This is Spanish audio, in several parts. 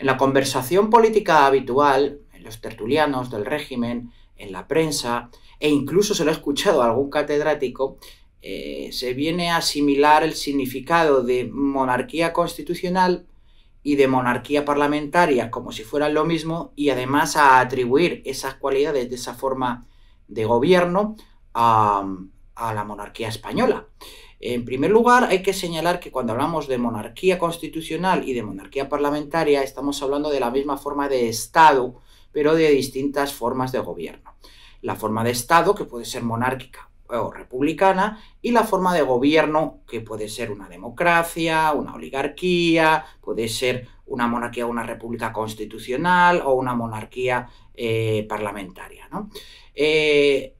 En la conversación política habitual, en los tertulianos del régimen, en la prensa, e incluso se lo he escuchado a algún catedrático, eh, se viene a asimilar el significado de monarquía constitucional y de monarquía parlamentaria como si fueran lo mismo y además a atribuir esas cualidades de esa forma de gobierno a, a la monarquía española. En primer lugar, hay que señalar que cuando hablamos de monarquía constitucional y de monarquía parlamentaria, estamos hablando de la misma forma de Estado, pero de distintas formas de gobierno. La forma de Estado, que puede ser monárquica o republicana, y la forma de gobierno, que puede ser una democracia, una oligarquía, puede ser una monarquía, o una república constitucional o una monarquía eh, parlamentaria. ¿no? Eh,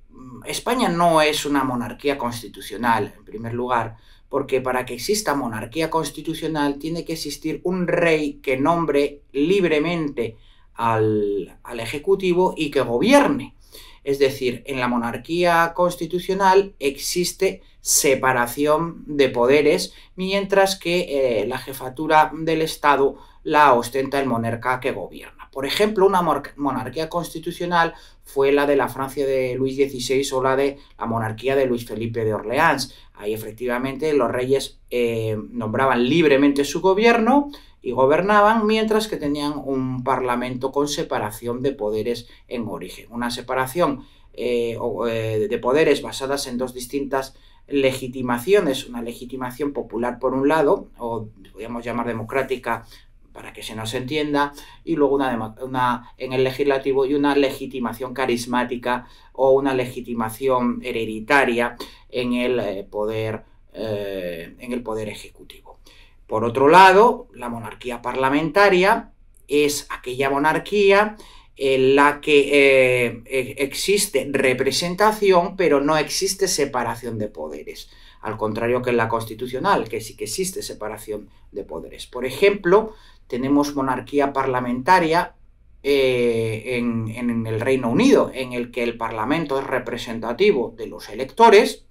España no es una monarquía constitucional, en primer lugar, porque para que exista monarquía constitucional tiene que existir un rey que nombre libremente al, Ejecutivo y que gobierne. Es decir, en la monarquía constitucional existe separación de poderes, mientras que eh, la jefatura del Estado la ostenta el monarca que gobierna. Por ejemplo, una monarquía constitucional fue la de la Francia de Luis XVI o la de la monarquía de Luis Felipe de Orleans. Ahí efectivamente los reyes eh, nombraban libremente su gobierno y gobernaban mientras que tenían un parlamento con separación de poderes en origen. Una separación eh, eh, de poderes basadas en dos distintas legitimaciones, una legitimación popular por un lado, o podríamos llamar democrática para que se nos entienda, y luego una, en el legislativo y una legitimación carismática o una legitimación hereditaria en el eh, poder, eh, en el poder ejecutivo. Por otro lado, la monarquía parlamentaria es aquella monarquía en la que eh, e-, existe representación, pero no existe separación de poderes al contrario que en la constitucional, que sí que existe separación de poderes. Por ejemplo, tenemos monarquía parlamentaria eh, en, el Reino Unido, en el que el Parlamento es representativo de los electores,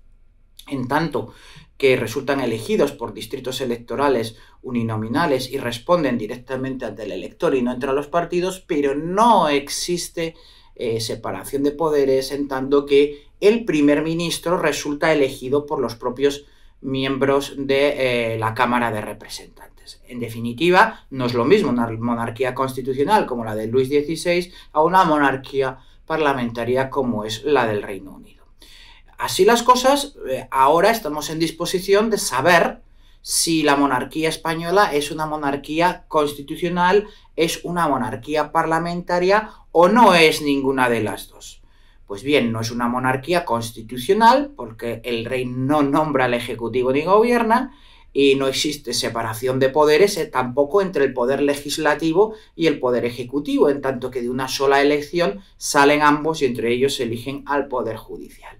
en tanto que resultan elegidos por distritos electorales uninominales y responden directamente ante el elector y no entre los partidos, pero no existe eh, separación de poderes, en tanto que el primer ministro resulta elegido por los propios miembros de eh, la Cámara de Representantes. En definitiva, no es lo mismo una monarquía constitucional como la de Luis XVI a una monarquía parlamentaria como es la del Reino Unido. Así las cosas, eh, ahora estamos en disposición de saber si la monarquía española es una monarquía constitucional, es una monarquía parlamentaria o no es ninguna de las dos. Pues bien, no es una monarquía constitucional porque el rey no nombra al Ejecutivo ni gobierna y no existe separación de poderes eh, tampoco entre el poder legislativo y el poder ejecutivo, en tanto que de una sola elección salen ambos y entre ellos se eligen al poder judicial.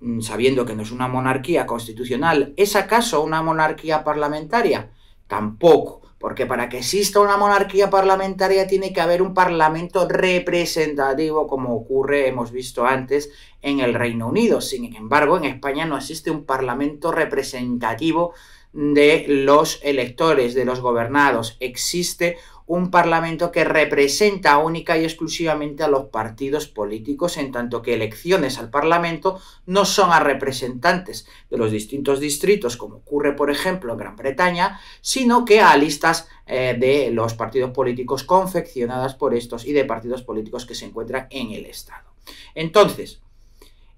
Mm, sabiendo que no es una monarquía constitucional, ¿es acaso una monarquía parlamentaria? Tampoco. Porque para que exista una monarquía parlamentaria tiene que haber un parlamento representativo, como ocurre, hemos visto antes, en el Reino Unido. Sin embargo, en España no existe un parlamento representativo de los electores, de los gobernados. Existe un Parlamento que representa única y exclusivamente a los partidos políticos, en tanto que elecciones al Parlamento no son a representantes de los distintos distritos, como ocurre, por ejemplo, en Gran Bretaña, sino que a listas eh, de los partidos políticos confeccionadas por estos y de partidos políticos que se encuentran en el Estado. Entonces,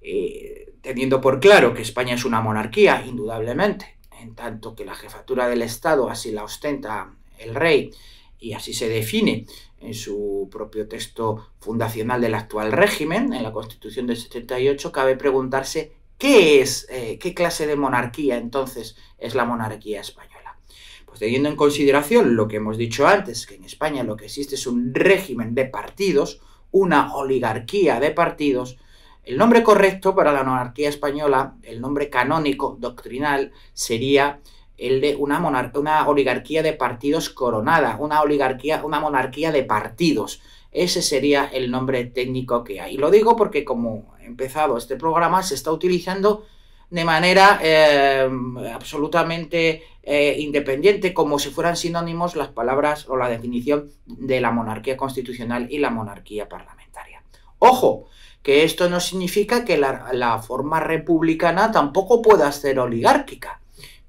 eh, teniendo por claro que España es una monarquía, indudablemente, en tanto que la jefatura del Estado así la ostenta el rey, y así se define en su propio texto fundacional del actual régimen, en la Constitución del 78, cabe preguntarse qué es, eh, qué clase de monarquía entonces es la monarquía española. Pues teniendo en consideración lo que hemos dicho antes, que en España lo que existe es un régimen de partidos, una oligarquía de partidos, el nombre correcto para la monarquía española, el nombre canónico, doctrinal, sería el de una, una oligarquía de partidos coronada, una oligarquía, una monarquía de partidos. Ese sería el nombre técnico que hay. Y lo digo porque como he empezado este programa, se está utilizando de manera eh, absolutamente eh, independiente, como si fueran sinónimos las palabras o la definición de la monarquía constitucional y la monarquía parlamentaria. Ojo, que esto no significa que la forma republicana tampoco pueda ser oligárquica.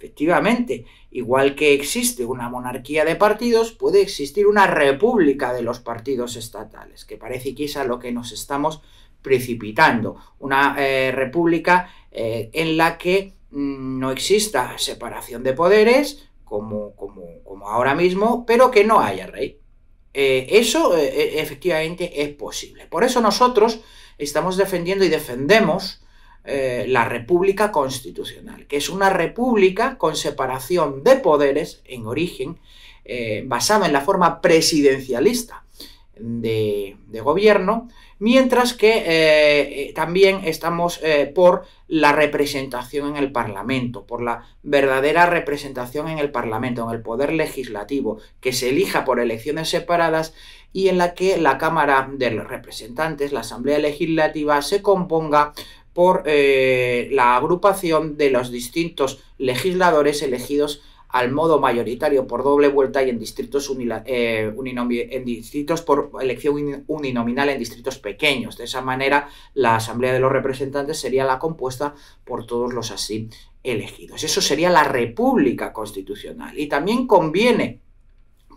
Efectivamente, igual que existe una monarquía de partidos, puede existir una república de los partidos estatales, que parece quizá lo que nos estamos precipitando. Una eh, república eh, en la que mm, no exista separación de poderes, como, como, ahora mismo, pero que no haya rey. Eh, eso e, efectivamente es posible. Por eso nosotros estamos defendiendo y defendemos eh, la República Constitucional, que es una república con separación de poderes en origen, eh, basada en la forma presidencialista de, gobierno, mientras que eh, también estamos por la representación en el Parlamento, por la verdadera representación en el Parlamento, en el poder legislativo, que se elija por elecciones separadas y en la que la Cámara de los Representantes, la Asamblea Legislativa, se componga por eh, la agrupación de los distintos legisladores elegidos al modo mayoritario por doble vuelta y en distritos, eh, en distritos por elección uninominal en distritos pequeños. De esa manera, la Asamblea de los Representantes sería la compuesta por todos los así elegidos. Eso sería la República Constitucional. Y también conviene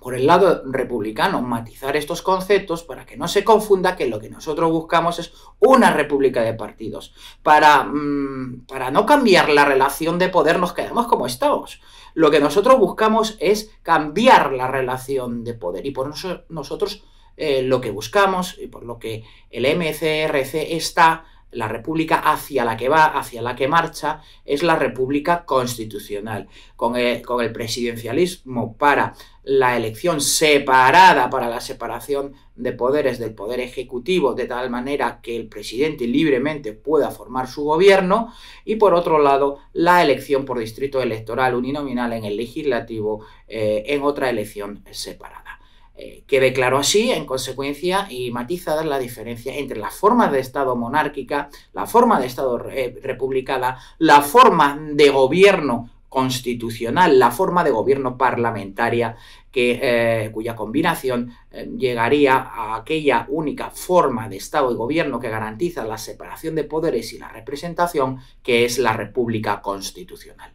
por el lado republicano matizar estos conceptos para que no se confunda que lo que nosotros buscamos es una república de partidos. Para, mm, para no cambiar la relación de poder nos quedamos como estamos. Lo que nosotros buscamos es cambiar la relación de poder y por eso nosotros eh, lo que buscamos y por lo que el MCRC está la república hacia la que va, hacia la que marcha, es la república constitucional, con el, presidencialismo para la elección separada, para la separación de poderes del poder ejecutivo, de tal manera que el presidente libremente pueda formar su gobierno, y por otro lado, la elección por distrito electoral uninominal en el legislativo eh, en otra elección separada. Quede eh, que declaró así, en consecuencia, y matizada la diferencia entre la forma de Estado monárquica, la forma de Estado eh, republicada, la forma de gobierno constitucional, la forma de gobierno parlamentaria eh, cuya combinación llegaría a aquella única forma de Estado y gobierno que garantiza la separación de poderes y la representación, que es la República Constitucional.